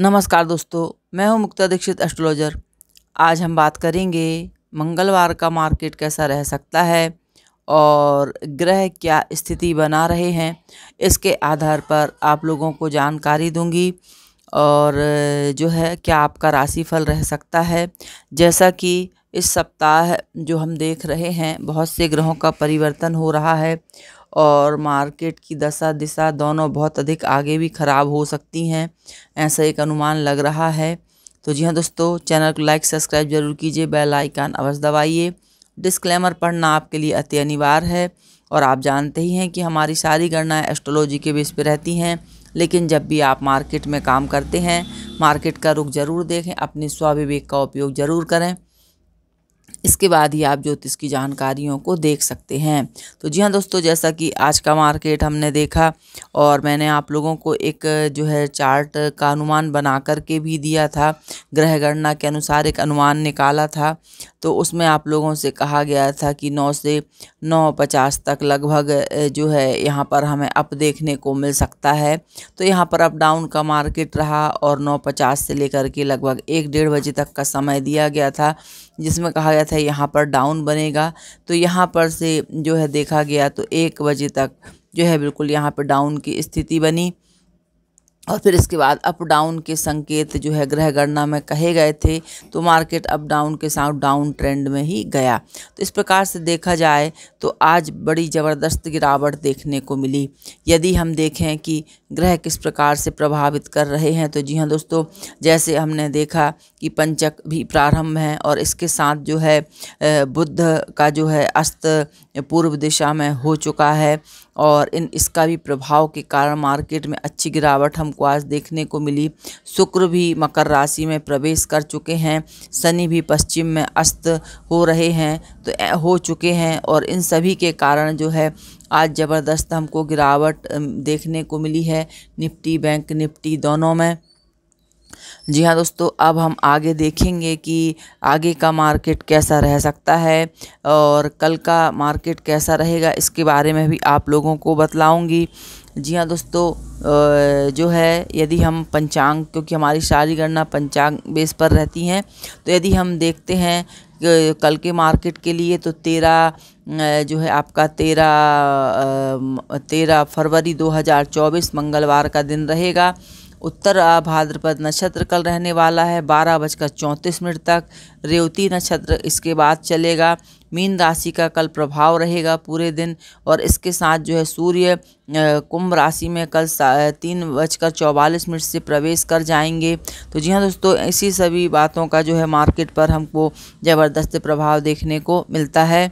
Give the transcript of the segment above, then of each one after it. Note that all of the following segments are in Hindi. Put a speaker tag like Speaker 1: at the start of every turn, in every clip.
Speaker 1: नमस्कार दोस्तों मैं हूं मुक्ता दीक्षित एस्ट्रोलॉजर आज हम बात करेंगे मंगलवार का मार्केट कैसा रह सकता है और ग्रह क्या स्थिति बना रहे हैं इसके आधार पर आप लोगों को जानकारी दूंगी और जो है क्या आपका राशिफल रह सकता है जैसा कि इस सप्ताह जो हम देख रहे हैं बहुत से ग्रहों का परिवर्तन हो रहा है और मार्केट की दशा दिशा दोनों बहुत अधिक आगे भी ख़राब हो सकती हैं ऐसा एक अनुमान लग रहा है तो जी हाँ दोस्तों चैनल को लाइक सब्सक्राइब जरूर कीजिए बेल आइकान अवश्य दबाइए डिस्क्लेमर पढ़ना आपके लिए अति अनिवार्य है और आप जानते ही हैं कि हमारी सारी गणनाएं एस्ट्रोलॉजी के बेस पर रहती हैं लेकिन जब भी आप मार्केट में काम करते हैं मार्केट का रुख ज़रूर देखें अपने स्वाविवेक का उपयोग ज़रूर करें इसके बाद ही आप ज्योतिष की जानकारियों को देख सकते हैं तो जी हाँ दोस्तों जैसा कि आज का मार्केट हमने देखा और मैंने आप लोगों को एक जो है चार्ट का अनुमान बना करके भी दिया था ग्रह गणना के अनुसार एक अनुमान निकाला था तो उसमें आप लोगों से कहा गया था कि नौ से नौ पचास तक लगभग जो है यहाँ पर हमें अप देखने को मिल सकता है तो यहाँ पर अप डाउन का मार्केट रहा और नौ पचास से लेकर के लगभग एक डेढ़ बजे तक का समय दिया गया था जिसमें कहा गया था यहाँ पर डाउन बनेगा तो यहाँ पर से जो है देखा गया तो एक बजे तक जो है बिल्कुल यहाँ पर डाउन की स्थिति बनी और फिर इसके बाद अप डाउन के संकेत जो है ग्रह गणना में कहे गए थे तो मार्केट अप डाउन के साथ डाउन ट्रेंड में ही गया तो इस प्रकार से देखा जाए तो आज बड़ी ज़बरदस्त गिरावट देखने को मिली यदि हम देखें कि ग्रह किस प्रकार से प्रभावित कर रहे हैं तो जी हाँ दोस्तों जैसे हमने देखा कि पंचक भी प्रारंभ है और इसके साथ जो है बुद्ध का जो है अस्त पूर्व दिशा में हो चुका है और इन इसका भी प्रभाव के कारण मार्केट में अच्छी गिरावट हमको आज देखने को मिली शुक्र भी मकर राशि में प्रवेश कर चुके हैं शनि भी पश्चिम में अस्त हो रहे हैं तो हो चुके हैं और इन सभी के कारण जो है आज ज़बरदस्त हमको गिरावट देखने को मिली है निफ्टी बैंक निफ्टी दोनों में जी हाँ दोस्तों अब हम आगे देखेंगे कि आगे का मार्केट कैसा रह सकता है और कल का मार्केट कैसा रहेगा इसके बारे में भी आप लोगों को बतलाऊँगी जी हाँ दोस्तों जो है यदि हम पंचांग क्योंकि हमारी सारी गणना पंचांग बेस पर रहती हैं तो यदि हम देखते हैं कल के मार्केट के लिए तो तेरह जो है आपका तेरह तेरह फरवरी 2024 मंगलवार का दिन रहेगा उत्तर भाद्रपद नक्षत्र कल रहने वाला है बारह बजकर चौंतीस मिनट तक रेवती नक्षत्र इसके बाद चलेगा मीन राशि का कल प्रभाव रहेगा पूरे दिन और इसके साथ जो है सूर्य कुंभ राशि में कल तीन बजकर चौवालीस मिनट से प्रवेश कर जाएंगे तो जी हाँ दोस्तों इसी सभी बातों का जो है मार्केट पर हमको ज़बरदस्त प्रभाव देखने को मिलता है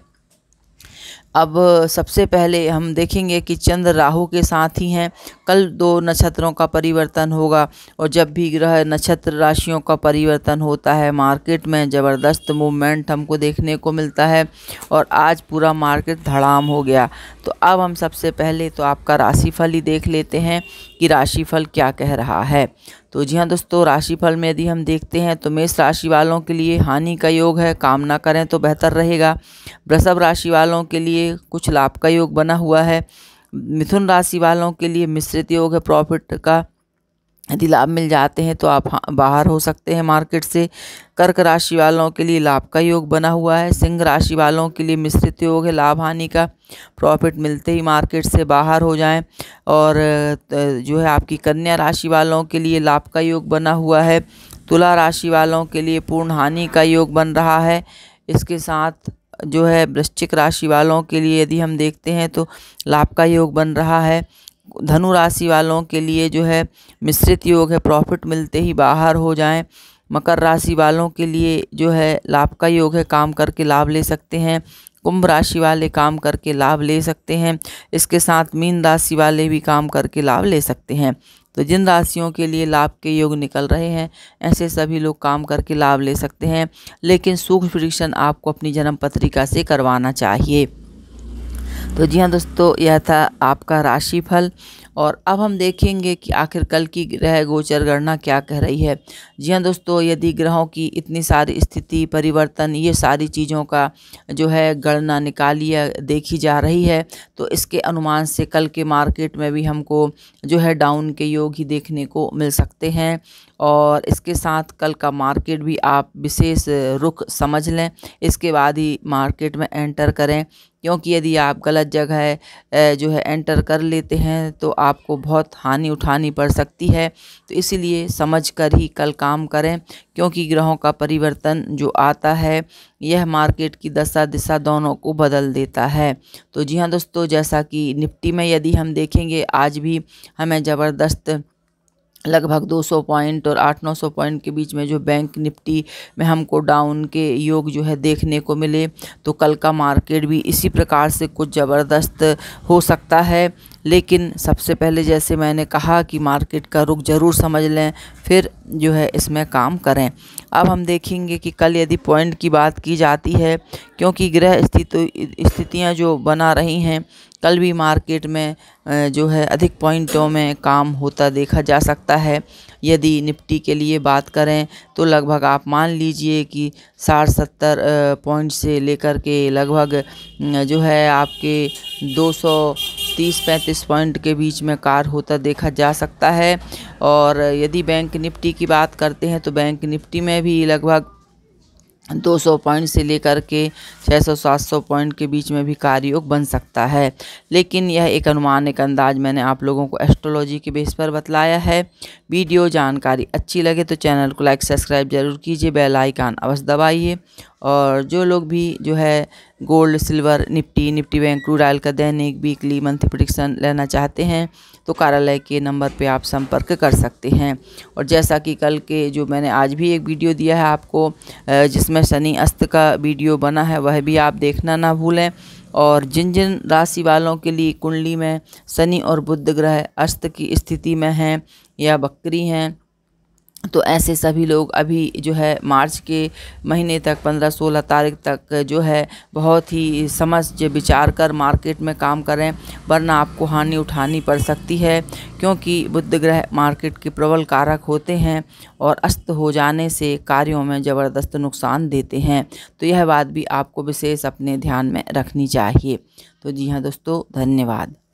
Speaker 1: अब सबसे पहले हम देखेंगे कि चंद्र राहु के साथ ही हैं कल दो नक्षत्रों का परिवर्तन होगा और जब भी ग्रह नक्षत्र राशियों का परिवर्तन होता है मार्केट में ज़बरदस्त मूवमेंट हमको देखने को मिलता है और आज पूरा मार्केट धड़ाम हो गया तो अब हम सबसे पहले तो आपका राशिफल ही देख लेते हैं कि राशिफल क्या कह रहा है तो जी हाँ दोस्तों राशिफल में यदि हम देखते हैं तो मेष राशि वालों के लिए हानि का योग है काम ना करें तो बेहतर रहेगा वृषभ राशि वालों के लिए कुछ लाभ का योग बना हुआ है मिथुन राशि वालों के लिए मिश्रित योग है प्रॉफिट का यदि लाभ मिल जाते हैं तो आप हाँ, बाहर हो सकते हैं मार्केट से कर्क राशि वालों के लिए लाभ का योग बना हुआ है सिंह राशि वालों के लिए मिश्रित योग है लाभ हानि का प्रॉफिट मिलते ही मार्केट से बाहर हो जाएं और जो है आपकी कन्या राशि वालों के लिए लाभ का योग बना हुआ है तुला राशि वालों के लिए पूर्ण हानि का योग बन रहा है इसके साथ जो है वृश्चिक राशि वालों के लिए यदि हम देखते हैं तो लाभ का योग बन रहा है धनु राशि वालों के लिए जो है मिश्रित योग है प्रॉफिट मिलते ही बाहर हो जाएं मकर राशि वालों के लिए जो है लाभ का योग है काम करके लाभ ले सकते हैं कुंभ राशि वाले काम करके लाभ ले सकते हैं इसके साथ मीन राशि वाले भी काम करके लाभ ले सकते हैं तो जिन राशियों के लिए लाभ के योग निकल रहे हैं ऐसे सभी लोग काम करके लाभ ले सकते हैं लेकिन सूक्ष्म परीक्षण आपको अपनी जन्म पत्रिका से करवाना चाहिए तो जी हाँ दोस्तों यह था आपका राशिफल और अब हम देखेंगे कि आखिर कल की ग्रह गोचर गणना क्या कह रही है जी हाँ दोस्तों यदि ग्रहों की इतनी सारी स्थिति परिवर्तन ये सारी चीज़ों का जो है गणना निकाली या देखी जा रही है तो इसके अनुमान से कल के मार्केट में भी हमको जो है डाउन के योग ही देखने को मिल सकते हैं और इसके साथ कल का मार्केट भी आप विशेष रुख समझ लें इसके बाद ही मार्केट में एंटर करें क्योंकि यदि आप गलत जगह जो है एंटर कर लेते हैं तो आपको बहुत हानि उठानी पड़ सकती है तो इसीलिए समझ कर ही कल काम करें क्योंकि ग्रहों का परिवर्तन जो आता है यह मार्केट की दशा दिशा दोनों को बदल देता है तो जी हाँ दोस्तों जैसा कि निफ्टी में यदि हम देखेंगे आज भी हमें ज़बरदस्त लगभग 200 पॉइंट और नौ 900 पॉइंट के बीच में जो बैंक निफ्टी में हमको डाउन के योग जो है देखने को मिले तो कल का मार्केट भी इसी प्रकार से कुछ ज़बरदस्त हो सकता है लेकिन सबसे पहले जैसे मैंने कहा कि मार्केट का रुख ज़रूर समझ लें फिर जो है इसमें काम करें अब हम देखेंगे कि कल यदि पॉइंट की बात की जाती है क्योंकि ग्रह स्थिति स्थितियाँ जो बना रही हैं कल भी मार्केट में जो है अधिक पॉइंटों में काम होता देखा जा सकता है यदि निफ्टी के लिए बात करें तो लगभग आप मान लीजिए कि साठ सत्तर पॉइंट से लेकर के लगभग जो है आपके दो सौ तीस पैंतीस पॉइंट के बीच में कार होता देखा जा सकता है और यदि बैंक निफ्टी की बात करते हैं तो बैंक निफ्टी में भी लगभग 200 पॉइंट से लेकर के 600-700 पॉइंट के बीच में भी कार्ययोग बन सकता है लेकिन यह एक अनुमान एक अंदाज मैंने आप लोगों को एस्ट्रोलॉजी के बेस पर बतलाया है वीडियो जानकारी अच्छी लगे तो चैनल को लाइक सब्सक्राइब जरूर कीजिए बेल आइकन अवश्य दबाइए और जो लोग भी जो है gold silver Nifty Nifty bank रूडाइल का दैनिक वीकली मंथली प्रोडिक्शन लेना चाहते हैं तो कार्यालय के नंबर पे आप संपर्क कर सकते हैं और जैसा कि कल के जो मैंने आज भी एक वीडियो दिया है आपको जिसमें शनि अस्त का वीडियो बना है वह भी आप देखना ना भूलें और जिन जिन राशि वालों के लिए कुंडली में शनि और बुद्ध ग्रह अस्त की स्थिति में हैं या बकरी हैं तो ऐसे सभी लोग अभी जो है मार्च के महीने तक पंद्रह सोलह तारीख तक जो है बहुत ही समझ विचार कर मार्केट में काम करें वरना आपको हानि उठानी पड़ सकती है क्योंकि बुद्ध ग्रह मार्केट के प्रबल कारक होते हैं और अस्त हो जाने से कार्यों में ज़बरदस्त नुकसान देते हैं तो यह बात भी आपको विशेष अपने ध्यान में रखनी चाहिए तो जी हाँ दोस्तों धन्यवाद